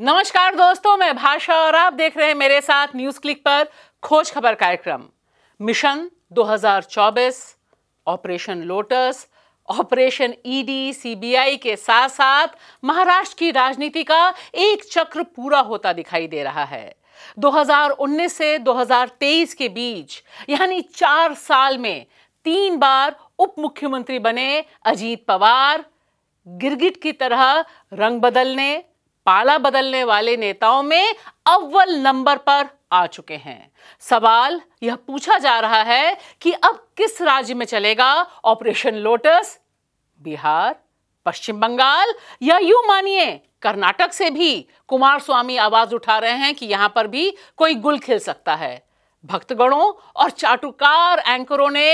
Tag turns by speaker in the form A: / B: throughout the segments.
A: नमस्कार दोस्तों मैं भाषा और आप देख रहे हैं मेरे साथ न्यूज क्लिक पर खोज खबर कार्यक्रम mission 2024 operation Lotus operation ED CBI के साथ साथ महाराष्ट्र की राजनीति का एक चक्र पूरा होता दिखाई दे रहा है 2019 से 2023 के बीच यानी चार साल में तीन बार उप मुख्यमंत्री बने अजीत पवार गिरगिट की तरह रंग बदलने पाला बदलने वाले नेताओं में अव्वल नंबर पर आ चुके हैं सवाल यह पूछा जा रहा है कि अब किस राज्य में चलेगा ऑपरेशन लोटस बिहार पश्चिम बंगाल या यू मानिए कर्नाटक से भी कुमार स्वामी आवाज उठा रहे हैं कि यहां पर भी कोई गुल खिल सकता है भक्तगणों और चाटुकार एंकरों ने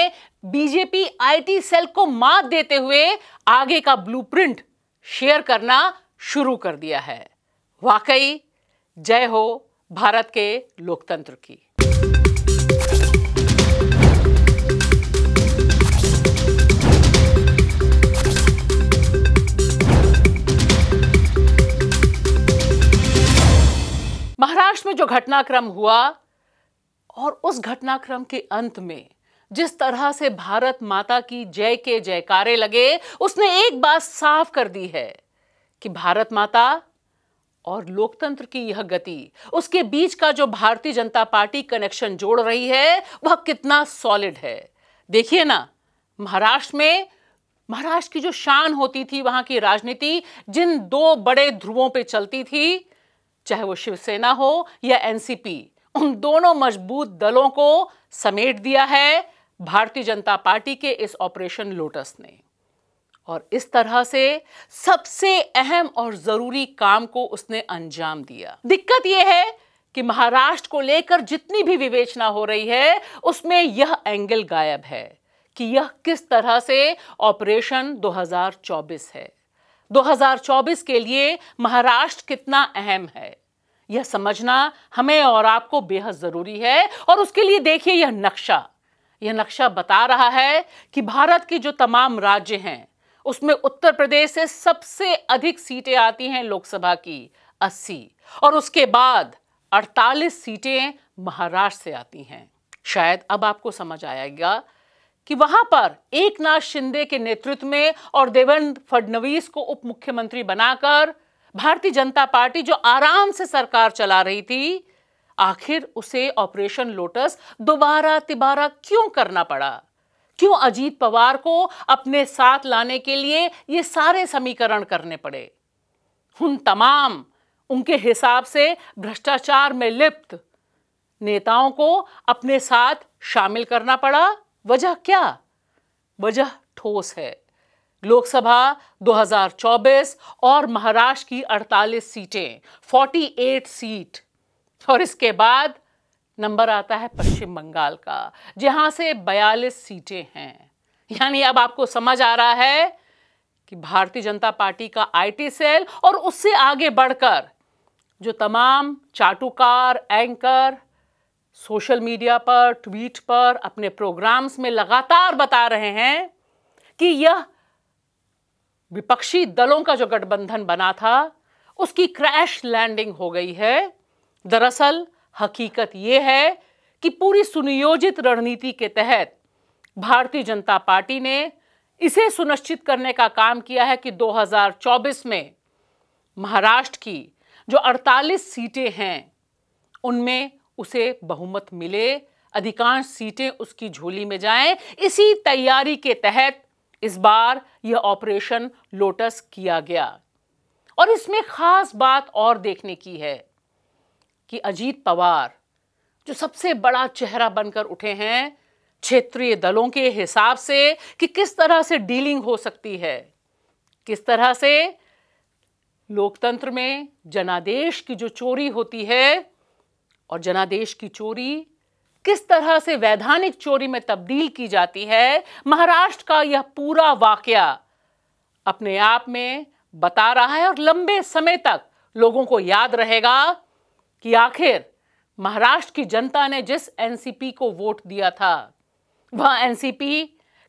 A: बीजेपी आईटी सेल को मात देते हुए आगे का ब्लूप्रिंट शेयर करना शुरू कर दिया है वाकई जय हो भारत के लोकतंत्र की महाराष्ट्र में जो घटनाक्रम हुआ और उस घटनाक्रम के अंत में जिस तरह से भारत माता की जय के जयकारे लगे उसने एक बात साफ कर दी है कि भारत माता और लोकतंत्र की यह गति उसके बीच का जो भारतीय जनता पार्टी कनेक्शन जोड़ रही है वह कितना सॉलिड है देखिए ना महाराष्ट्र में महाराष्ट्र की जो शान होती थी वहां की राजनीति जिन दो बड़े ध्रुवों पे चलती थी चाहे वो शिवसेना हो या एनसीपी उन दोनों मजबूत दलों को समेट दिया है भारतीय जनता पार्टी के इस ऑपरेशन लोटस ने और इस तरह से सबसे अहम और ज़रूरी काम को उसने अंजाम दिया दिक्कत यह है कि महाराष्ट्र को लेकर जितनी भी विवेचना हो रही है उसमें यह एंगल गायब है कि यह किस तरह से ऑपरेशन 2024 है 2024 के लिए महाराष्ट्र कितना अहम है यह समझना हमें और आपको बेहद ज़रूरी है और उसके लिए देखिए यह नक्शा यह नक्शा बता रहा है कि भारत के जो तमाम राज्य हैं उसमें उत्तर प्रदेश से सबसे अधिक सीटें आती हैं लोकसभा की 80 और उसके बाद 48 सीटें महाराष्ट्र से आती हैं शायद अब आपको समझ आएगा कि वहां पर एक नाथ शिंदे के नेतृत्व में और देवेंद्र फडणवीस को उप मुख्यमंत्री बनाकर भारतीय जनता पार्टी जो आराम से सरकार चला रही थी आखिर उसे ऑपरेशन लोटस दोबारा तिबारा क्यों करना पड़ा क्यों अजीत पवार को अपने साथ लाने के लिए ये सारे समीकरण करने पड़े उन तमाम उनके हिसाब से भ्रष्टाचार में लिप्त नेताओं को अपने साथ शामिल करना पड़ा वजह क्या वजह ठोस है लोकसभा 2024 और महाराष्ट्र की 48 सीटें 48 सीट और इसके बाद नंबर आता है पश्चिम बंगाल का जहां से 42 सीटें हैं यानी अब आपको समझ आ रहा है कि भारतीय जनता पार्टी का आईटी सेल और उससे आगे बढ़कर जो तमाम चाटुकार एंकर सोशल मीडिया पर ट्वीट पर अपने प्रोग्राम्स में लगातार बता रहे हैं कि यह विपक्षी दलों का जो गठबंधन बना था उसकी क्रैश लैंडिंग हो गई है दरअसल हकीकत ये है कि पूरी सुनियोजित रणनीति के तहत भारतीय जनता पार्टी ने इसे सुनिश्चित करने का काम किया है कि 2024 में महाराष्ट्र की जो 48 सीटें हैं उनमें उसे बहुमत मिले अधिकांश सीटें उसकी झोली में जाएं इसी तैयारी के तहत इस बार यह ऑपरेशन लोटस किया गया और इसमें खास बात और देखने की है कि अजीत पवार जो सबसे बड़ा चेहरा बनकर उठे हैं क्षेत्रीय दलों के हिसाब से कि किस तरह से डीलिंग हो सकती है किस तरह से लोकतंत्र में जनादेश की जो चोरी होती है और जनादेश की चोरी किस तरह से वैधानिक चोरी में तब्दील की जाती है महाराष्ट्र का यह पूरा वाकया अपने आप में बता रहा है और लंबे समय तक लोगों को याद रहेगा कि आखिर महाराष्ट्र की जनता ने जिस एनसीपी को वोट दिया था वह एनसीपी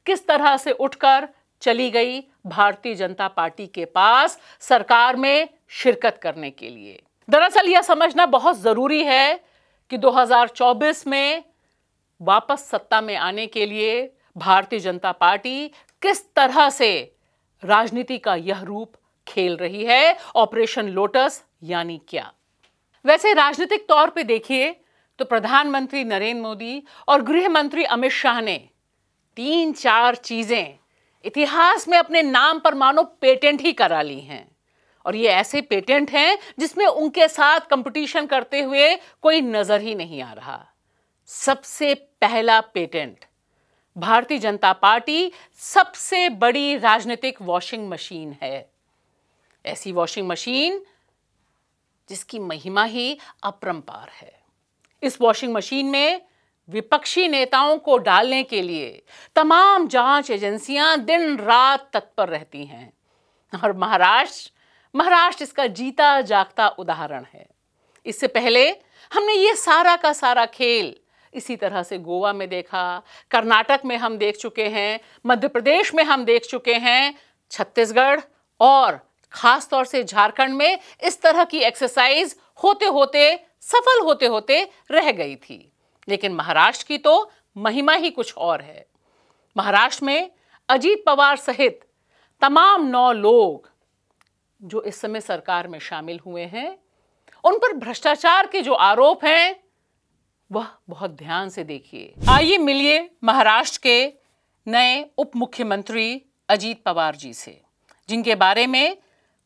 A: किस तरह से उठकर चली गई भारतीय जनता पार्टी के पास सरकार में शिरकत करने के लिए दरअसल यह समझना बहुत ज़रूरी है कि 2024 में वापस सत्ता में आने के लिए भारतीय जनता पार्टी किस तरह से राजनीति का यह रूप खेल रही है ऑपरेशन लोटस यानी क्या वैसे राजनीतिक तौर पे देखिए तो प्रधानमंत्री नरेंद्र मोदी और गृह मंत्री अमित शाह ने तीन चार चीज़ें इतिहास में अपने नाम पर मानो पेटेंट ही करा ली हैं और ये ऐसे पेटेंट हैं जिसमें उनके साथ कंपटीशन करते हुए कोई नज़र ही नहीं आ रहा सबसे पहला पेटेंट भारतीय जनता पार्टी सबसे बड़ी राजनीतिक वॉशिंग मशीन है ऐसी वॉशिंग मशीन जिसकी महिमा ही अपरंपार है इस वॉशिंग मशीन में विपक्षी नेताओं को डालने के लिए तमाम जांच एजेंसियां दिन रात तत्पर रहती हैं और महाराष्ट्र महाराष्ट्र इसका जीता जागता उदाहरण है इससे पहले हमने ये सारा का सारा खेल इसी तरह से गोवा में देखा कर्नाटक में हम देख चुके हैं मध्य प्रदेश में हम देख चुके हैं छत्तीसगढ़ और खासतौर से झारखंड में इस तरह की एक्सरसाइज होते होते सफल होते होते रह गई थी लेकिन महाराष्ट्र की तो महिमा ही कुछ और है महाराष्ट्र में अजीत पवार सहित तमाम नौ लोग जो इस समय सरकार में शामिल हुए हैं उन पर भ्रष्टाचार के जो आरोप हैं वह बहुत ध्यान से देखिए आइए मिलिए महाराष्ट्र के नए उप मुख्यमंत्री अजीत पवार जी से जिनके बारे में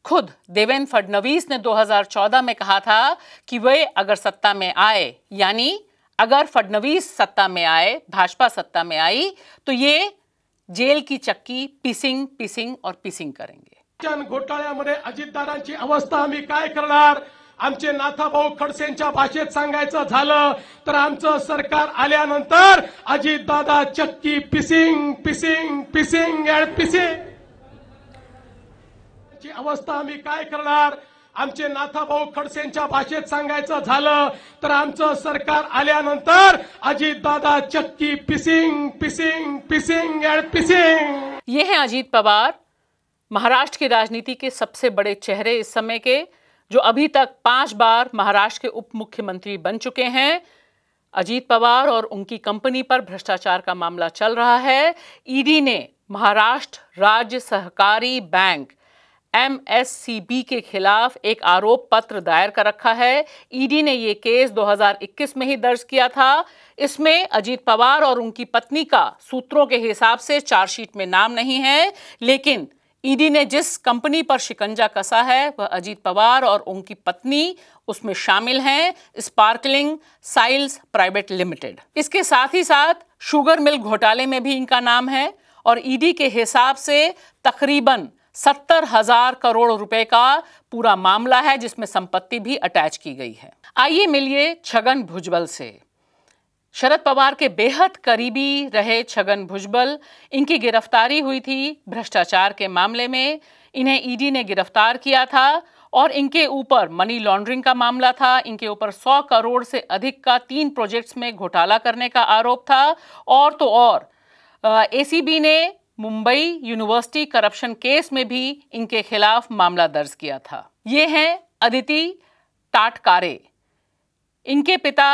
A: खुद देवेंद्र फडणवीस ने 2014 में कहा था कि वे अगर सत्ता में आए यानी अगर फडणवीस सत्ता में आए भाजपा सत्ता में आई तो ये जेल की चक्की पिसिंग पिसिंग और पिसिंग करेंगे घोटाळ्यामध्ये अजितदारांची अवस्था आम्ही काय करणार आमचे नाथाभाऊ खडसेंच्या भाषेत सांगायचं झालं तर आमचं सरकार आल्यानंतर अजितदादा चक्की pissing pissing pissing and pissing अवस्था आम्मी का आमचे नाथा भाऊ खड़से भाषे झालं तो आमच सरकार अजीत दादा चक्की pissing pissing pissing and pissing ये हैं अजीत पवार महाराष्ट्र की राजनीति के सबसे बड़े चेहरे इस समय के जो अभी तक पांच बार महाराष्ट्र के उप मुख्यमंत्री बन चुके हैं अजीत पवार और उनकी कंपनी पर भ्रष्टाचार का मामला चल रहा है ईडी ने महाराष्ट्र राज्य सहकारी बैंक बी के खिलाफ एक आरोप पत्र दायर कर रखा है ईडी e ने ये केस 2021 में ही दर्ज किया था इसमें अजीत पवार और उनकी पत्नी का सूत्रों के हिसाब से चार्जशीट में नाम नहीं है लेकिन ईडी e ने जिस कंपनी पर शिकंजा कसा है वह अजीत पवार और उनकी पत्नी उसमें शामिल हैं स्पार्कलिंग साइल्स प्राइवेट लिमिटेड इसके साथ ही साथ शुगर मिल घोटाले में भी इनका नाम है और ईडी e के हिसाब से तकरीबन सत्तर हजार करोड़ रुपए का पूरा मामला है जिसमें संपत्ति भी अटैच की गई है आइए मिलिए छगन भुजबल से शरद पवार के बेहद करीबी रहे छगन भुजबल इनकी गिरफ्तारी हुई थी भ्रष्टाचार के मामले में इन्हें ईडी ने गिरफ्तार किया था और इनके ऊपर मनी लॉन्ड्रिंग का मामला था इनके ऊपर 100 करोड़ से अधिक का तीन प्रोजेक्ट्स में घोटाला करने का आरोप था और तो और एसीबी ने मुंबई यूनिवर्सिटी करप्शन केस में भी इनके खिलाफ मामला दर्ज किया था ये हैं अदिति टाटकारे इनके पिता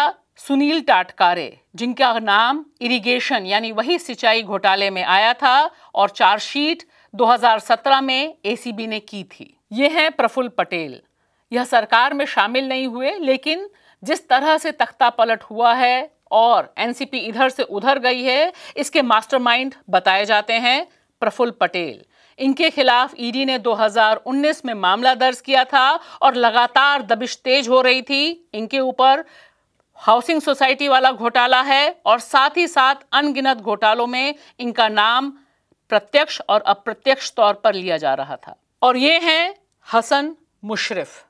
A: सुनील टाटकारे जिनका नाम इरिगेशन यानी वही सिंचाई घोटाले में आया था और चार्जशीट 2017 में एसीबी ने की थी ये हैं प्रफुल्ल पटेल यह सरकार में शामिल नहीं हुए लेकिन जिस तरह से तख्ता पलट हुआ है और एनसीपी इधर से उधर गई है इसके मास्टरमाइंड बताए जाते हैं प्रफुल्ल पटेल इनके खिलाफ ईडी ने 2019 में मामला दर्ज किया था और लगातार दबिश तेज हो रही थी इनके ऊपर हाउसिंग सोसाइटी वाला घोटाला है और साथ ही साथ अनगिनत घोटालों में इनका नाम प्रत्यक्ष और अप्रत्यक्ष तौर पर लिया जा रहा था और ये हैं हसन मुशरफ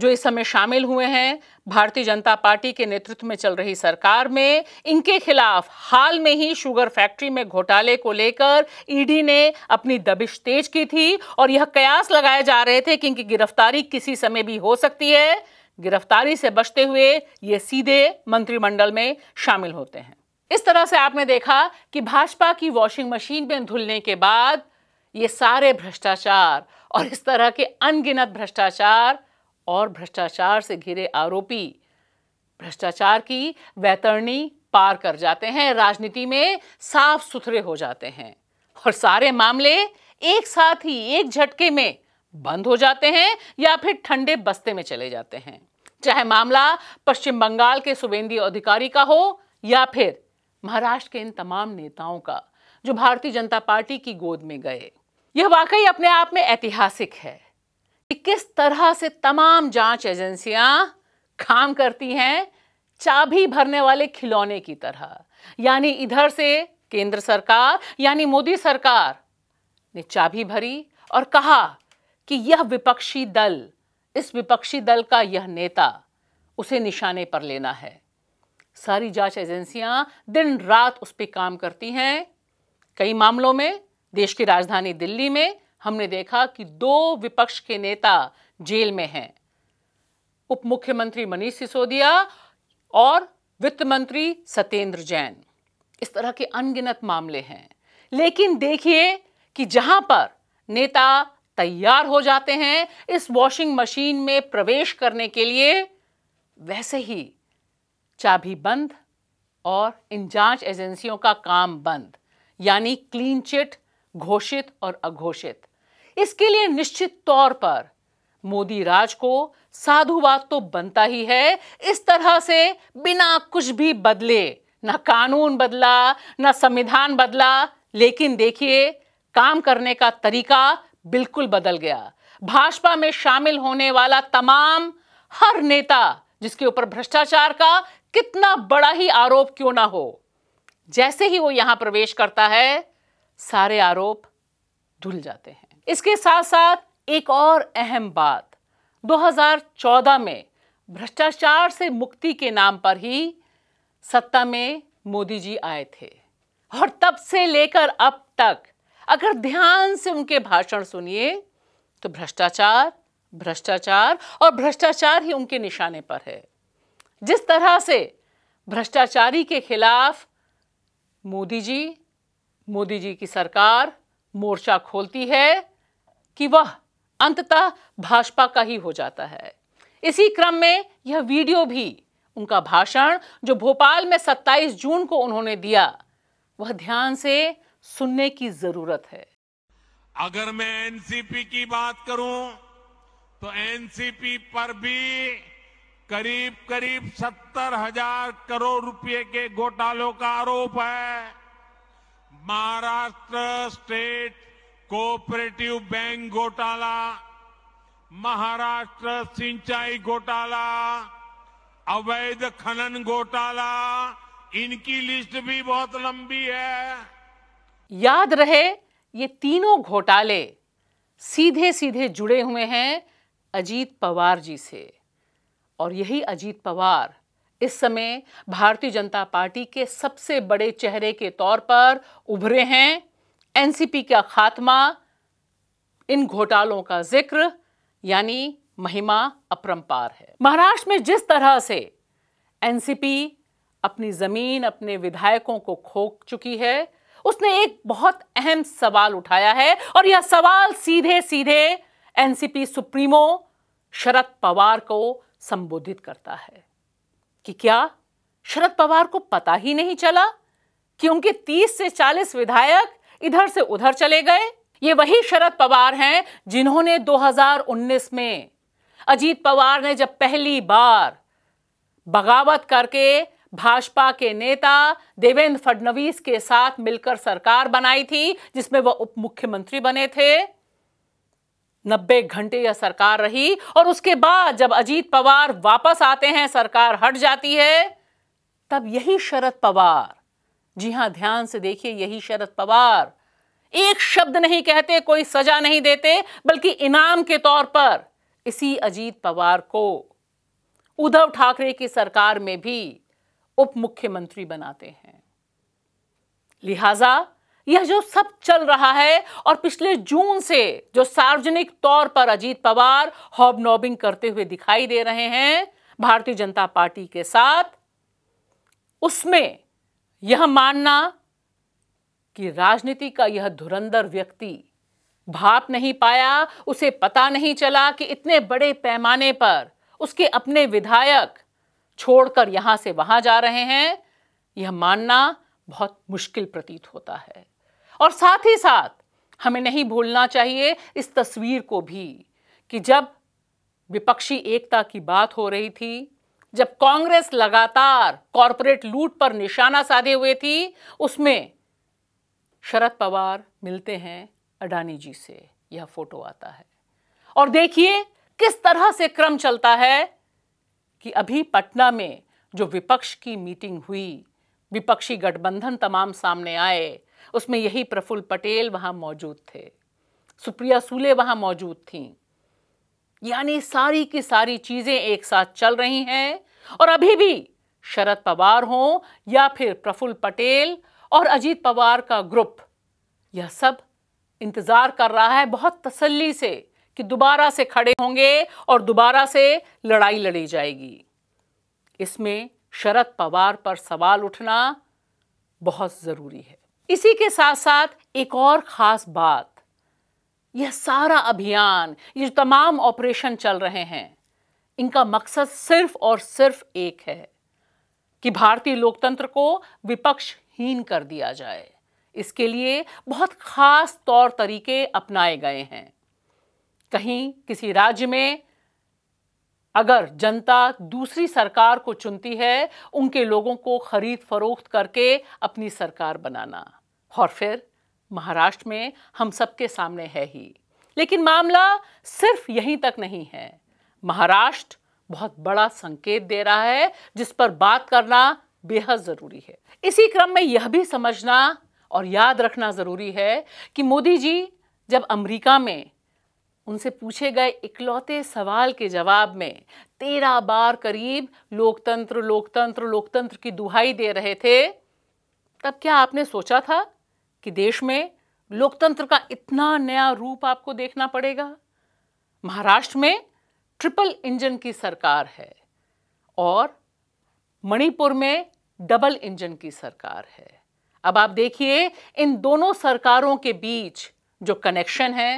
A: जो इस समय शामिल हुए हैं भारतीय जनता पार्टी के नेतृत्व में चल रही सरकार में इनके खिलाफ हाल में ही शुगर फैक्ट्री में घोटाले को लेकर ईडी ने अपनी दबिश तेज की थी और यह कयास लगाए जा रहे थे कि इनकी गिरफ्तारी किसी समय भी हो सकती है गिरफ्तारी से बचते हुए ये सीधे मंत्रिमंडल में शामिल होते हैं इस तरह से आपने देखा कि भाजपा की वॉशिंग मशीन में धुलने के बाद ये सारे भ्रष्टाचार और इस तरह के अनगिनत भ्रष्टाचार और भ्रष्टाचार से घिरे आरोपी भ्रष्टाचार की वैतरणी पार कर जाते हैं राजनीति में साफ सुथरे हो जाते हैं और सारे मामले एक साथ ही एक झटके में बंद हो जाते हैं या फिर ठंडे बस्ते में चले जाते हैं चाहे मामला पश्चिम बंगाल के सुबेंदी अधिकारी का हो या फिर महाराष्ट्र के इन तमाम नेताओं का जो भारतीय जनता पार्टी की गोद में गए यह वाकई अपने आप में ऐतिहासिक है कि किस तरह से तमाम जांच एजेंसियां काम करती हैं चाबी भरने वाले खिलौने की तरह यानी इधर से केंद्र सरकार यानी मोदी सरकार ने चाबी भरी और कहा कि यह विपक्षी दल इस विपक्षी दल का यह नेता उसे निशाने पर लेना है सारी जांच एजेंसियां दिन रात उस पर काम करती हैं कई मामलों में देश की राजधानी दिल्ली में हमने देखा कि दो विपक्ष के नेता जेल में हैं उप मुख्यमंत्री मनीष सिसोदिया और वित्त मंत्री सत्येंद्र जैन इस तरह के अनगिनत मामले हैं लेकिन देखिए कि जहां पर नेता तैयार हो जाते हैं इस वॉशिंग मशीन में प्रवेश करने के लिए वैसे ही चाबी बंद और इन जांच एजेंसियों का काम बंद यानी क्लीन चिट घोषित और अघोषित इसके लिए निश्चित तौर पर मोदी राज को साधुवाद तो बनता ही है इस तरह से बिना कुछ भी बदले ना कानून बदला ना संविधान बदला लेकिन देखिए काम करने का तरीका बिल्कुल बदल गया भाजपा में शामिल होने वाला तमाम हर नेता जिसके ऊपर भ्रष्टाचार का कितना बड़ा ही आरोप क्यों ना हो जैसे ही वो यहां प्रवेश करता है सारे आरोप धुल जाते हैं इसके साथ साथ एक और अहम बात 2014 में भ्रष्टाचार से मुक्ति के नाम पर ही सत्ता में मोदी जी आए थे और तब से लेकर अब तक अगर ध्यान से उनके भाषण सुनिए तो भ्रष्टाचार भ्रष्टाचार और भ्रष्टाचार ही उनके निशाने पर है जिस तरह से भ्रष्टाचारी के खिलाफ मोदी जी मोदी जी की सरकार मोर्चा खोलती है कि वह अंततः भाजपा का ही हो जाता है इसी क्रम में यह वीडियो भी उनका भाषण जो भोपाल में 27 जून को उन्होंने दिया वह ध्यान से सुनने की जरूरत है अगर मैं एनसीपी की बात करूं तो एनसीपी पर भी करीब करीब सत्तर हजार करोड़ रुपए के घोटालों का आरोप है महाराष्ट्र स्टेट कोऑपरेटिव बैंक घोटाला महाराष्ट्र सिंचाई घोटाला अवैध खनन घोटाला इनकी लिस्ट भी बहुत लंबी है याद रहे ये तीनों घोटाले सीधे सीधे जुड़े हुए हैं अजीत पवार जी से और यही अजीत पवार इस समय भारतीय जनता पार्टी के सबसे बड़े चेहरे के तौर पर उभरे हैं एनसीपी का खात्मा इन घोटालों का जिक्र यानी महिमा अपरंपार है महाराष्ट्र में जिस तरह से एनसीपी अपनी जमीन अपने विधायकों को खोक चुकी है उसने एक बहुत अहम सवाल उठाया है और यह सवाल सीधे सीधे एनसीपी सुप्रीमो शरद पवार को संबोधित करता है कि क्या शरद पवार को पता ही नहीं चला कि उनके 30 से 40 विधायक इधर से उधर चले गए ये वही शरद पवार हैं जिन्होंने 2019 में अजीत पवार ने जब पहली बार बगावत करके भाजपा के नेता देवेंद्र फडणवीस के साथ मिलकर सरकार बनाई थी जिसमें वह उप मुख्यमंत्री बने थे नब्बे घंटे यह सरकार रही और उसके बाद जब अजीत पवार वापस आते हैं सरकार हट जाती है तब यही शरद पवार जी हां ध्यान से देखिए यही शरद पवार एक शब्द नहीं कहते कोई सजा नहीं देते बल्कि इनाम के तौर पर इसी अजीत पवार को उद्धव ठाकरे की सरकार में भी उप मुख्यमंत्री बनाते हैं लिहाजा यह जो सब चल रहा है और पिछले जून से जो सार्वजनिक तौर पर अजीत पवार नॉबिंग करते हुए दिखाई दे रहे हैं भारतीय जनता पार्टी के साथ उसमें यह मानना कि राजनीति का यह धुरंधर व्यक्ति भाप नहीं पाया उसे पता नहीं चला कि इतने बड़े पैमाने पर उसके अपने विधायक छोड़कर यहां से वहां जा रहे हैं यह मानना बहुत मुश्किल प्रतीत होता है और साथ ही साथ हमें नहीं भूलना चाहिए इस तस्वीर को भी कि जब विपक्षी एकता की बात हो रही थी जब कांग्रेस लगातार कॉरपोरेट लूट पर निशाना साधे हुए थी उसमें शरद पवार मिलते हैं अडानी जी से यह फोटो आता है और देखिए किस तरह से क्रम चलता है कि अभी पटना में जो विपक्ष की मीटिंग हुई विपक्षी गठबंधन तमाम सामने आए उसमें यही प्रफुल्ल पटेल वहां मौजूद थे सुप्रिया सूले वहां मौजूद थीं यानी सारी की सारी चीजें एक साथ चल रही हैं और अभी भी शरद पवार हों या फिर प्रफुल्ल पटेल और अजीत पवार का ग्रुप यह सब इंतज़ार कर रहा है बहुत तसल्ली से कि दोबारा से खड़े होंगे और दोबारा से लड़ाई लड़ी जाएगी इसमें शरद पवार पर सवाल उठना बहुत ज़रूरी है इसी के साथ साथ एक और ख़ास बात यह सारा अभियान ये जो तमाम ऑपरेशन चल रहे हैं इनका मकसद सिर्फ और सिर्फ एक है कि भारतीय लोकतंत्र को विपक्षहीन कर दिया जाए इसके लिए बहुत खास तौर तरीके अपनाए गए हैं कहीं किसी राज्य में अगर जनता दूसरी सरकार को चुनती है उनके लोगों को खरीद फरोख्त करके अपनी सरकार बनाना और फिर महाराष्ट्र में हम सबके सामने है ही लेकिन मामला सिर्फ यहीं तक नहीं है महाराष्ट्र बहुत बड़ा संकेत दे रहा है जिस पर बात करना बेहद ज़रूरी है इसी क्रम में यह भी समझना और याद रखना ज़रूरी है कि मोदी जी जब अमेरिका में उनसे पूछे गए इकलौते सवाल के जवाब में तेरह बार करीब लोकतंत्र लोकतंत्र लोकतंत्र की दुहाई दे रहे थे तब क्या आपने सोचा था कि देश में लोकतंत्र का इतना नया रूप आपको देखना पड़ेगा महाराष्ट्र में ट्रिपल इंजन की सरकार है और मणिपुर में डबल इंजन की सरकार है अब आप देखिए इन दोनों सरकारों के बीच जो कनेक्शन है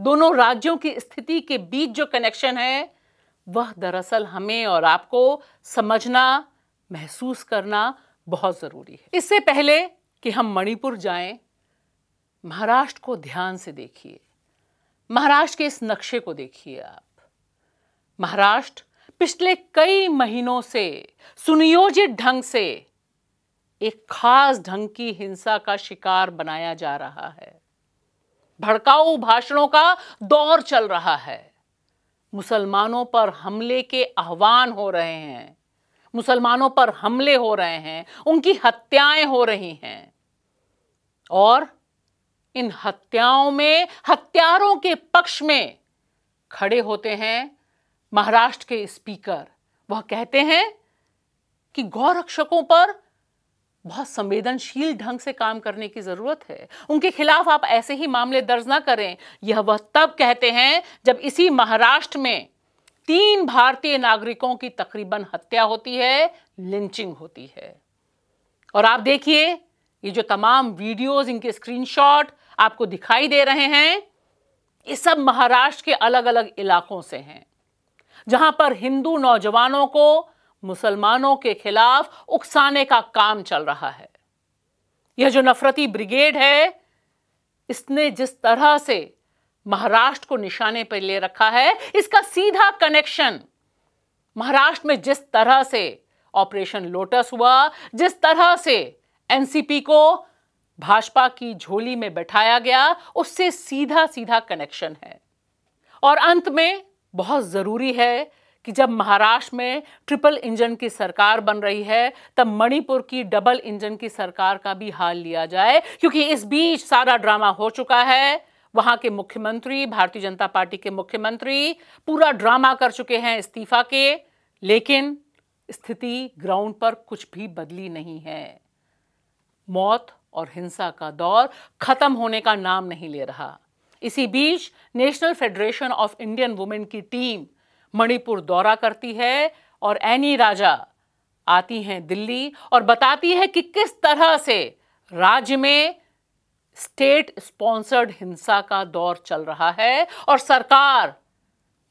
A: दोनों राज्यों की स्थिति के बीच जो कनेक्शन है वह दरअसल हमें और आपको समझना महसूस करना बहुत ज़रूरी है इससे पहले कि हम मणिपुर जाएं महाराष्ट्र को ध्यान से देखिए महाराष्ट्र के इस नक्शे को देखिए आप महाराष्ट्र पिछले कई महीनों से सुनियोजित ढंग से एक खास ढंग की हिंसा का शिकार बनाया जा रहा है भड़काऊ भाषणों का दौर चल रहा है मुसलमानों पर हमले के आह्वान हो रहे हैं मुसलमानों पर हमले हो रहे हैं उनकी हत्याएं हो रही हैं और इन हत्याओं में हत्यारों के पक्ष में खड़े होते हैं महाराष्ट्र के स्पीकर वह कहते हैं कि गौरक्षकों पर बहुत संवेदनशील ढंग से काम करने की जरूरत है उनके खिलाफ आप ऐसे ही मामले दर्ज ना करें यह वह तब कहते हैं जब इसी महाराष्ट्र में तीन भारतीय नागरिकों की तकरीबन हत्या होती है लिंचिंग होती है और आप देखिए ये जो तमाम वीडियोस इनके स्क्रीनशॉट आपको दिखाई दे रहे हैं ये सब महाराष्ट्र के अलग अलग इलाकों से हैं जहां पर हिंदू नौजवानों को मुसलमानों के खिलाफ उकसाने का काम चल रहा है यह जो नफरती ब्रिगेड है इसने जिस तरह से महाराष्ट्र को निशाने पर ले रखा है इसका सीधा कनेक्शन महाराष्ट्र में जिस तरह से ऑपरेशन लोटस हुआ जिस तरह से एनसीपी को भाजपा की झोली में बैठाया गया उससे सीधा सीधा कनेक्शन है और अंत में बहुत ज़रूरी है कि जब महाराष्ट्र में ट्रिपल इंजन की सरकार बन रही है तब मणिपुर की डबल इंजन की सरकार का भी हाल लिया जाए क्योंकि इस बीच सारा ड्रामा हो चुका है वहां के मुख्यमंत्री भारतीय जनता पार्टी के मुख्यमंत्री पूरा ड्रामा कर चुके हैं इस्तीफा के लेकिन स्थिति ग्राउंड पर कुछ भी बदली नहीं है मौत और हिंसा का दौर खत्म होने का नाम नहीं ले रहा इसी बीच National Federation of Indian Women की टीम मणिपुर दौरा करती है और एनी राजा आती हैं दिल्ली और बताती है कि किस तरह से राज्य में स्टेट स्पॉन्सर्ड हिंसा का दौर चल रहा है और सरकार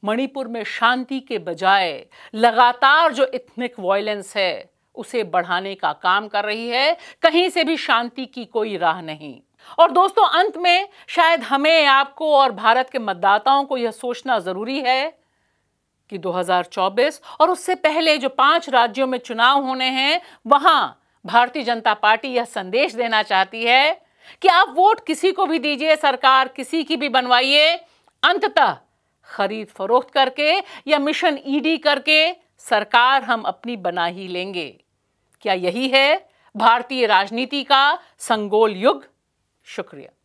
A: मणिपुर में शांति के बजाय लगातार जो इथनिक वायलेंस है उसे बढ़ाने का काम कर रही है कहीं से भी शांति की कोई राह नहीं और दोस्तों अंत में शायद हमें आपको और भारत के मतदाताओं को यह सोचना ज़रूरी है कि 2024 और उससे पहले जो पांच राज्यों में चुनाव होने हैं वहां भारतीय जनता पार्टी यह संदेश देना चाहती है कि आप वोट किसी को भी दीजिए सरकार किसी की भी बनवाइए अंततः खरीद फरोख्त करके या मिशन ईडी करके सरकार हम अपनी बना ही लेंगे क्या यही है भारतीय राजनीति का संगोल युग शुक्रिया